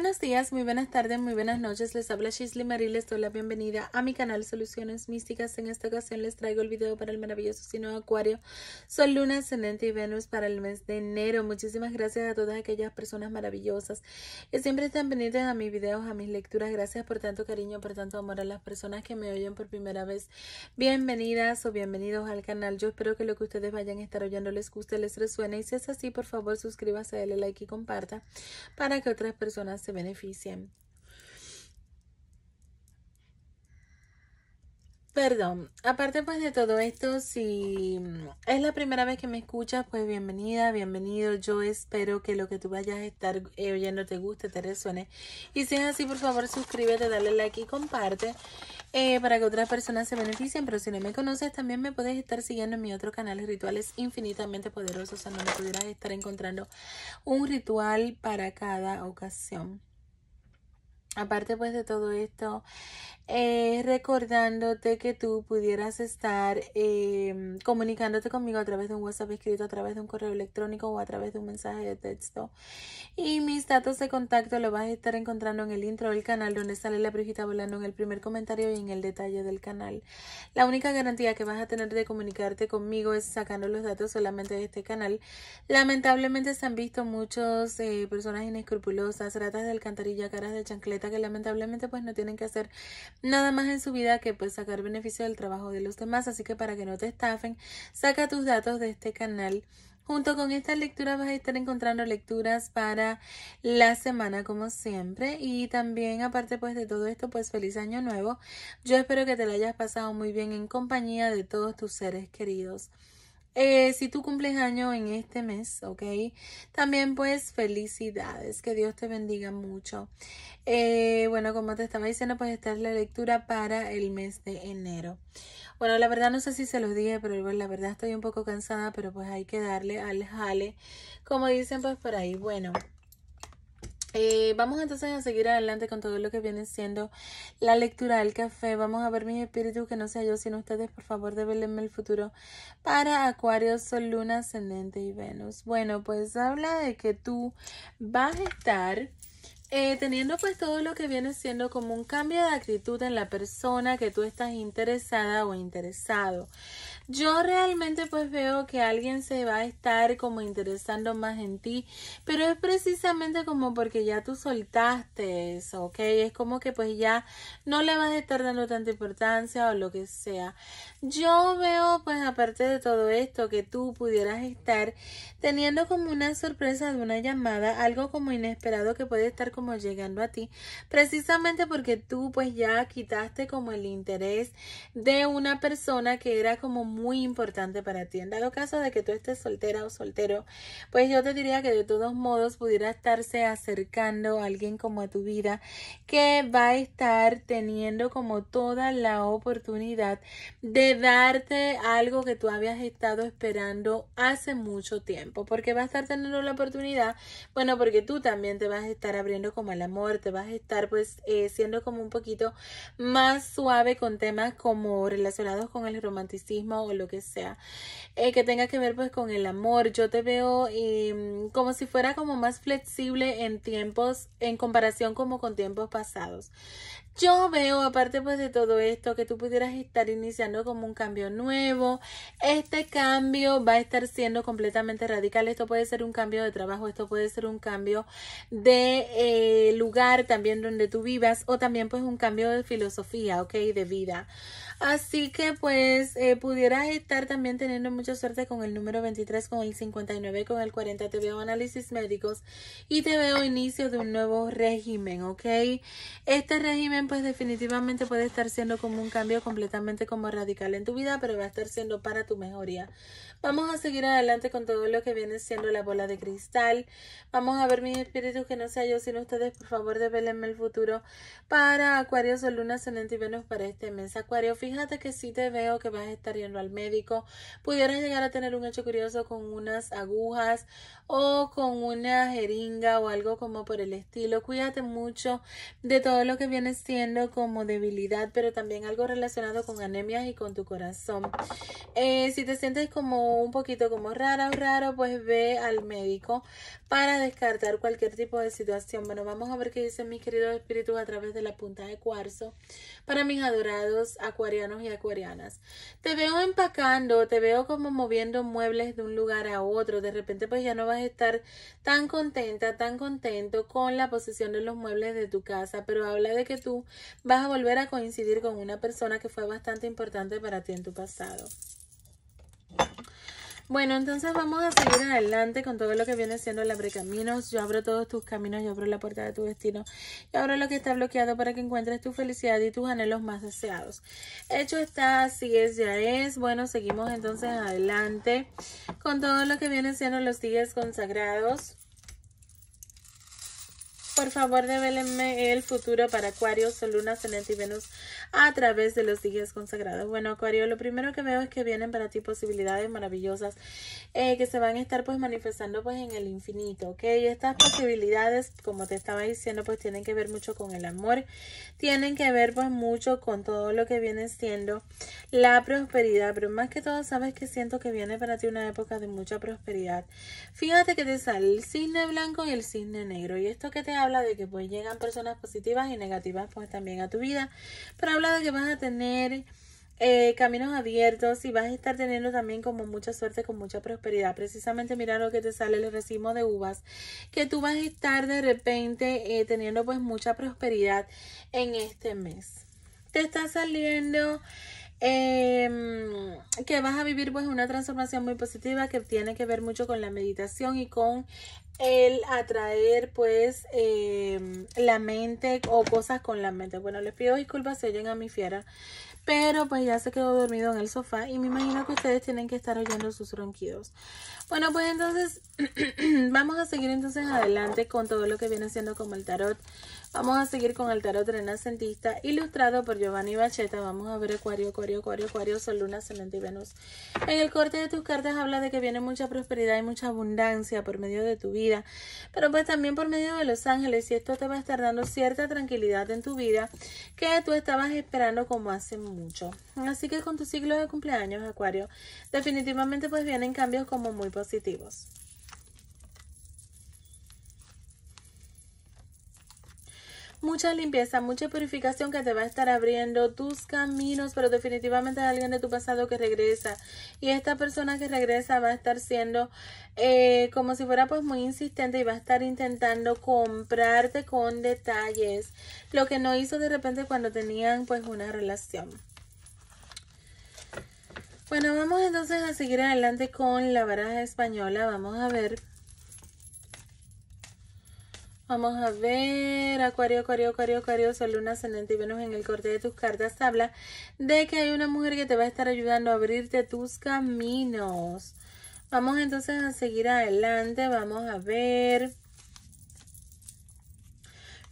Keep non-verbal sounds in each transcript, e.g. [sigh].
buenos días, muy buenas tardes, muy buenas noches. Les habla Shisley Marie. Les doy la bienvenida a mi canal Soluciones Místicas. En esta ocasión les traigo el video para el maravilloso signo Acuario, Sol, Luna, Ascendente y Venus para el mes de enero. Muchísimas gracias a todas aquellas personas maravillosas que siempre están pendientes a mis videos, a mis lecturas. Gracias por tanto cariño, por tanto amor a las personas que me oyen por primera vez. Bienvenidas o bienvenidos al canal. Yo espero que lo que ustedes vayan a estar oyendo les guste, les resuene. Y si es así, por favor, suscríbase, dale like y comparta para que otras personas beneficien Perdón, aparte pues de todo esto, si es la primera vez que me escuchas, pues bienvenida, bienvenido. Yo espero que lo que tú vayas a estar eh, oyendo te guste, te resuene. Y si es así, por favor, suscríbete, dale like y comparte eh, para que otras personas se beneficien. Pero si no me conoces, también me puedes estar siguiendo en mi otro canal, Rituales Infinitamente Poderosos, donde pudieras estar encontrando un ritual para cada ocasión. Aparte pues de todo esto, eh, recordándote que tú pudieras estar em, comunicándote conmigo a través de un WhatsApp escrito, a través de un correo electrónico o a través de un mensaje de texto. Y mis datos de contacto lo vas a estar encontrando en el intro del canal donde sale la brujita volando en el primer comentario y en el detalle del canal. La única garantía que vas a tener de comunicarte conmigo es sacando los datos solamente de este canal. Lamentablemente se han visto muchas eh, personas inescrupulosas, ratas de alcantarilla, caras de chanclet que lamentablemente pues no tienen que hacer nada más en su vida que pues sacar beneficio del trabajo de los demás, así que para que no te estafen, saca tus datos de este canal. Junto con esta lectura vas a estar encontrando lecturas para la semana como siempre y también aparte pues de todo esto pues feliz año nuevo. Yo espero que te la hayas pasado muy bien en compañía de todos tus seres queridos. Eh, si tú cumples año en este mes, ¿ok? También pues felicidades, que Dios te bendiga mucho. Eh, bueno, como te estaba diciendo, pues esta es la lectura para el mes de enero. Bueno, la verdad no sé si se los dije, pero la verdad estoy un poco cansada, pero pues hay que darle al jale, como dicen pues por ahí. Bueno. Eh, vamos entonces a seguir adelante con todo lo que viene siendo la lectura del café. Vamos a ver mis espíritus, que no sea yo sino ustedes. Por favor, develenme el futuro para Acuario, Sol, Luna, Ascendente y Venus. Bueno, pues habla de que tú vas a estar eh, teniendo pues todo lo que viene siendo como un cambio de actitud en la persona que tú estás interesada o interesado. Yo realmente pues veo que alguien se va a estar como interesando más en ti, pero es precisamente como porque ya tú soltaste eso, ¿ok? Es como que pues ya no le vas a estar dando tanta importancia o lo que sea. Yo veo pues aparte de todo esto que tú pudieras estar teniendo como una sorpresa de una llamada, algo como inesperado que puede estar como llegando a ti, precisamente porque tú pues ya quitaste como el interés de una persona que era como muy importante para ti. En dado caso de que tú estés soltera o soltero, pues yo te diría que de todos modos pudiera estarse acercando a alguien como a tu vida que va a estar teniendo como toda la oportunidad de darte algo que tú habías estado esperando hace mucho tiempo, porque va a estar teniendo la oportunidad, bueno, porque tú también te vas a estar abriendo como el amor, te vas a estar pues eh, siendo como un poquito más suave con temas como relacionados con el romanticismo o lo que sea, eh, que tenga que ver pues con el amor. Yo te veo em, como si fuera como más flexible en tiempos, en comparación como con tiempos pasados. Yo veo, aparte pues de todo esto, que tú pudieras estar iniciando como un cambio nuevo. Este cambio va a estar siendo completamente radical. Esto puede ser un cambio de trabajo, esto puede ser un cambio de... Eh, eh, lugar también donde tú vivas o también pues un cambio de filosofía, ¿ok? De vida. Así que pues eh, pudieras estar también teniendo mucha suerte con el número 23, con el 59, con el 40. Te veo análisis médicos y te veo inicio de un nuevo régimen, ¿ok? Este régimen pues definitivamente puede estar siendo como un cambio completamente como radical en tu vida, pero va a estar siendo para tu mejoría. Vamos a seguir adelante con todo lo que viene siendo la bola de cristal. Vamos a ver mis espíritus que no sea yo sino ustedes, por favor, develenme el futuro para Acuario, Sol, Luna, Ascendente y Venus para este mes. Acuario, fíjate que si te veo que vas a estar yendo al médico, pudieras llegar a tener un hecho curioso con unas agujas o con una jeringa o algo como por el estilo. Cuídate mucho de todo lo que viene siendo como debilidad, pero también algo relacionado con anemias y con tu corazón. Eh, si te sientes como un poquito como rara o raro, pues ve al médico para descartar cualquier tipo de situación. Bueno, vamos a ver qué dicen mis queridos espíritus a través de la punta de cuarzo. Para mis adorados acuarios, y acuarianas. Te veo empacando, te veo como moviendo muebles de un lugar a otro. De repente pues ya no vas a estar tan contenta, tan contento con la posición de los muebles de tu casa, pero habla de que tú vas a volver a coincidir con una persona que fue bastante importante para ti en tu pasado. Bueno, entonces vamos a seguir adelante con todo lo que viene siendo el Caminos. Yo abro todos tus caminos, yo abro la puerta de tu destino, Y abro lo que está bloqueado para que encuentres tu felicidad y tus anhelos más deseados. Hecho está, así es, ya es. Bueno, seguimos entonces adelante con todo lo que viene siendo los días consagrados. Por favor, develenme el futuro para Acuario, Sol, Luna, Ascendente y Venus a través de los días consagrados. Bueno, Acuario, lo primero que veo es que vienen para ti posibilidades maravillosas eh, que se van a estar pues manifestando pues en el infinito, ¿ok? Estas posibilidades, como te estaba diciendo, pues tienen que ver mucho con el amor, tienen que ver pues mucho con todo lo que viene siendo la prosperidad, pero más que todo sabes que siento que viene para ti una época de mucha prosperidad. Fíjate que te sale el cisne blanco y el cisne negro y esto que te habla de que pues llegan personas positivas y negativas pues también a tu vida, pero habla de que vas a tener eh, caminos abiertos y vas a estar teniendo también como mucha suerte, con mucha prosperidad. Precisamente mira lo que te sale el recimo de uvas, que tú vas a estar de repente eh, teniendo pues mucha prosperidad en este mes. Te está saliendo em, que vas a vivir pues una transformación muy positiva que tiene que ver mucho con la meditación y con el atraer pues em, la mente o cosas con la mente. Bueno, les pido disculpas si oyen a mi fiera, pero pues ya se quedó dormido en el sofá y me imagino que ustedes tienen que estar oyendo sus ronquidos. Bueno, pues entonces [clears throat] vamos a seguir entonces adelante con todo lo que viene haciendo como el tarot Vamos a seguir con el tarot renacentista ilustrado por Giovanni Bacheta. Vamos a ver Acuario, Acuario, Acuario, Acuario, Sol, Luna, Ascendente y Venus. En el corte de tus cartas habla de que viene mucha prosperidad y mucha abundancia por medio de tu vida, pero pues también por medio de los ángeles y esto te va a estar dando cierta tranquilidad en tu vida que tú estabas esperando como hace mucho. Así que con tu ciclo de cumpleaños, Acuario, definitivamente pues vienen cambios como muy positivos. mucha limpieza, mucha purificación que te va a estar abriendo tus caminos, pero definitivamente alguien de tu pasado que regresa. Y esta persona que regresa va a estar siendo eh, como si fuera pues muy insistente y va a estar intentando comprarte con detalles lo que no hizo de repente cuando tenían pues una relación. Bueno, vamos entonces a seguir adelante con la baraja española. Vamos a ver Vamos a ver, Acuario, Acuario, Acuario, Acuario, Sol, Luna, Ascendente y Venus en el corte de tus cartas habla de que hay una mujer que te va a estar ayudando a abrirte tus caminos. Vamos entonces a seguir adelante, vamos a ver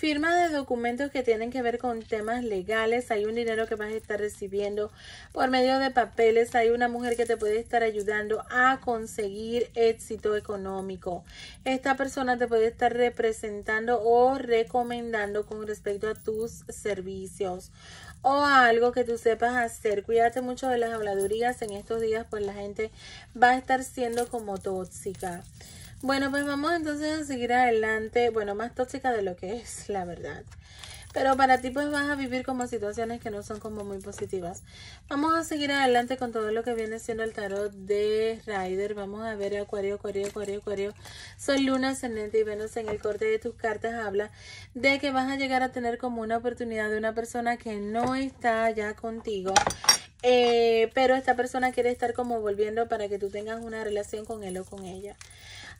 firma de documentos que tienen que ver con temas legales, hay un dinero que vas a estar recibiendo por medio de papeles, hay una mujer que te puede estar ayudando a conseguir éxito económico. Esta persona te puede estar representando o recomendando con respecto a tus servicios o a algo que tú sepas hacer. Cuídate mucho de las habladurías. En estos días pues la gente va a estar siendo como tóxica. Bueno, pues vamos entonces a seguir adelante. Bueno, más tóxica de lo que es, la verdad. Pero para ti pues vas a vivir como situaciones que no son como muy positivas. Vamos a seguir adelante con todo lo que viene siendo el tarot de Rider. Vamos a ver Acuario, Acuario, Acuario, Acuario. Soy Luna, Ascendente y Venus en el corte de tus cartas habla de que vas a llegar a tener como una oportunidad de una persona que no está ya contigo. Eh, pero esta persona quiere estar como volviendo para que tú tengas una relación con él o con ella.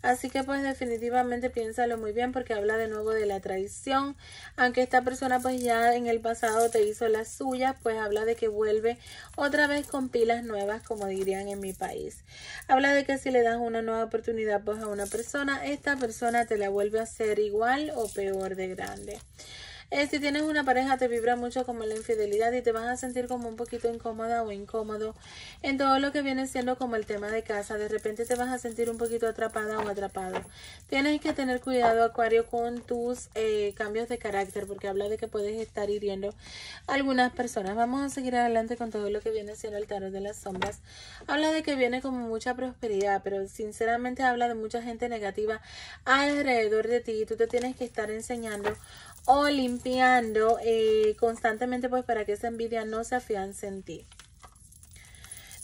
Así que pues definitivamente piénsalo muy bien porque habla de nuevo de la traición. Aunque esta persona pues ya en el pasado te hizo las suyas, pues habla de que vuelve otra vez con pilas nuevas, como dirían en mi país. Habla de que si le das una nueva oportunidad pues a una persona, esta persona te la vuelve a hacer igual o peor de grande si tienes una pareja, te vibra mucho como la infidelidad y te vas a sentir como un poquito incómoda o incómodo en todo lo que viene siendo como el tema de casa. De repente te vas a sentir un poquito atrapada o atrapado. Tienes que tener cuidado, Acuario, con tus eh, cambios de carácter porque habla de que puedes estar hiriendo a algunas personas. Vamos a seguir adelante con todo lo que viene siendo el tarot de las sombras. Habla de que viene como mucha prosperidad, pero sinceramente habla de mucha gente negativa alrededor de ti y tú te tienes que estar enseñando o limpiando eh, constantemente pues para que esa envidia no se afiance en ti.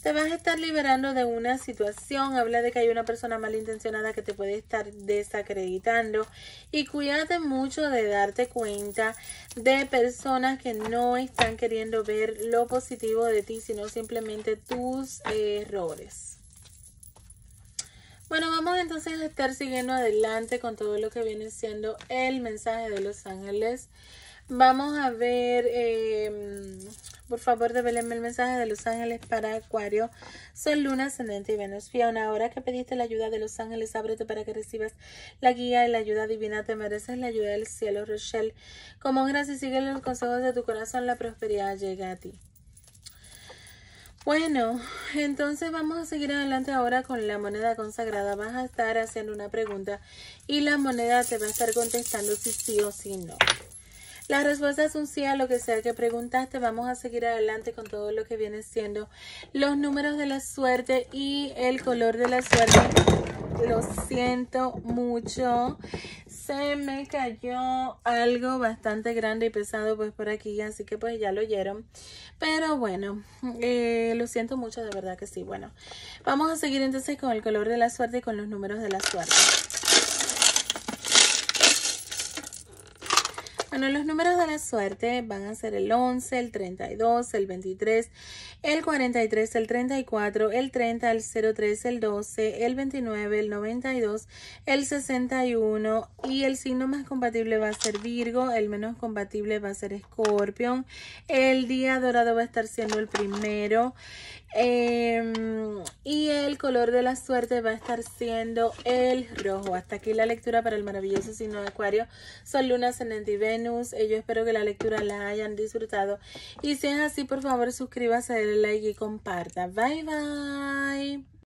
Te vas a estar liberando de una situación. Habla de que hay una persona malintencionada que te puede estar desacreditando. Y cuídate mucho de darte cuenta de personas que no están queriendo ver lo positivo de ti, sino simplemente tus errores. Bueno, vamos entonces a estar siguiendo adelante con todo lo que viene siendo el mensaje de los ángeles. Vamos a ver, em, por favor, develenme el mensaje de los ángeles para Acuario, Sol, Luna, Ascendente y Venus. Fiona, ahora que pediste la ayuda de los ángeles, ábrete para que recibas la guía y la ayuda divina. Te mereces la ayuda del cielo, Rochelle. Como gracias, sigue los consejos de tu corazón, la prosperidad llega a ti. Bueno, entonces vamos a seguir adelante ahora con la moneda consagrada. Vas a estar haciendo una pregunta y la moneda te va a estar contestando si sí o si no. La respuesta es un sí a lo que sea que preguntaste. Vamos a seguir adelante con todo lo que viene siendo los números de la suerte y el color de la suerte lo siento mucho. Se me cayó algo bastante grande y pesado pues por aquí, así que pues ya lo oyeron. Pero bueno, eh, lo siento mucho, de verdad que sí. Bueno, vamos a seguir entonces con el color de la suerte y con los números de la suerte. Bueno, los números de la suerte van a ser el 11, el 32, el 23, el 43, el 34, el 30, el 03, el 12, el 29, el 92, el 61 y el signo más compatible va a ser Virgo, el menos compatible va a ser Scorpion, el día dorado va a estar siendo el primero Em, y el color de la suerte va a estar siendo el rojo. Hasta aquí la lectura para el maravilloso signo de Acuario. Son Luna, Ascendente y Venus. Eh, yo espero que la lectura la hayan disfrutado. Y si es así, por favor, suscríbase, denle like y comparta. Bye, bye.